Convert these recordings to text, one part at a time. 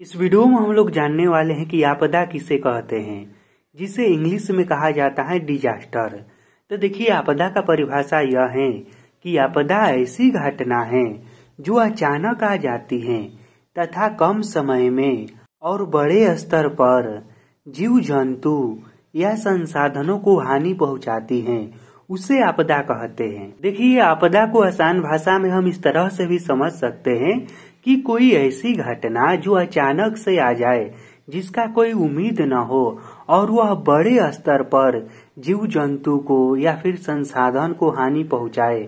इस वीडियो में हम लोग जानने वाले हैं कि आपदा किसे कहते हैं जिसे इंग्लिश में कहा जाता है डिजास्टर तो देखिए आपदा का परिभाषा यह है कि आपदा ऐसी घटना है जो अचानक आ जाती है तथा कम समय में और बड़े स्तर पर जीव जंतु या संसाधनों को हानि पहुंचाती है उसे आपदा कहते हैं देखिए आपदा को आसान भाषा में हम इस तरह से भी समझ सकते हैं कि कोई ऐसी घटना जो अचानक से आ जाए जिसका कोई उम्मीद न हो और वह बड़े स्तर पर जीव जंतु को या फिर संसाधन को हानि पहुंचाए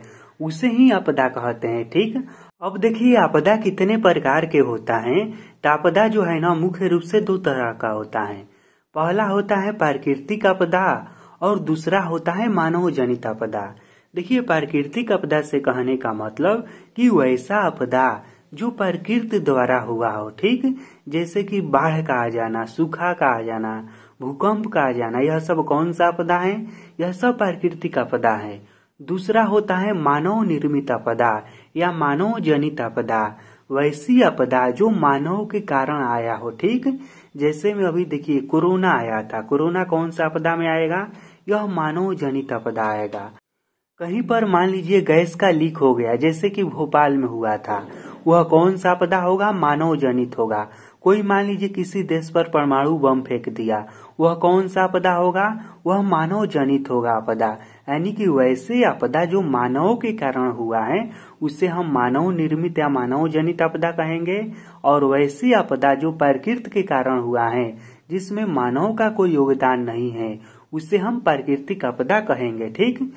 उसे ही आपदा कहते हैं ठीक अब देखिए आपदा कितने प्रकार के होता है तो आपदा जो है ना मुख्य रूप से दो तरह का होता है पहला होता है प्राकृतिक आपदा और दूसरा होता है मानव जनित आपदा देखिए प्राकृतिक आपदा से कहने का मतलब कि वैसा आपदा जो प्रकृति द्वारा हुआ हो ठीक जैसे कि बाढ़ का आ जाना सूखा का आ जाना भूकंप का आ जाना यह सब कौन सा आपदा है यह सब प्राकृतिक आपदा है दूसरा होता है मानव निर्मित आपदा या मानव जनित आपदा वैसी आपदा जो मानव के कारण आया हो ठीक जैसे में अभी देखिए कोरोना आया था कोरोना कौन सा आपदा में आएगा यह मानव जनित आपदा आएगा कहीं पर मान लीजिए गैस का लीक हो गया जैसे कि भोपाल में हुआ था वह कौन सा आपदा होगा मानव जनित होगा कोई मान लीजिए किसी देश पर परमाणु बम फेंक दिया वह कौन सा आपदा होगा वह मानव जनित होगा आपदा यानी कि वैसे आपदा जो मानव के कारण हुआ है उसे हम मानव निर्मित या मानव जनित आपदा कहेंगे और वैसी आपदा जो प्रकृति के कारण हुआ है जिसमें मानव का कोई योगदान नहीं है उसे हम प्राकृतिक आपदा कहेंगे ठीक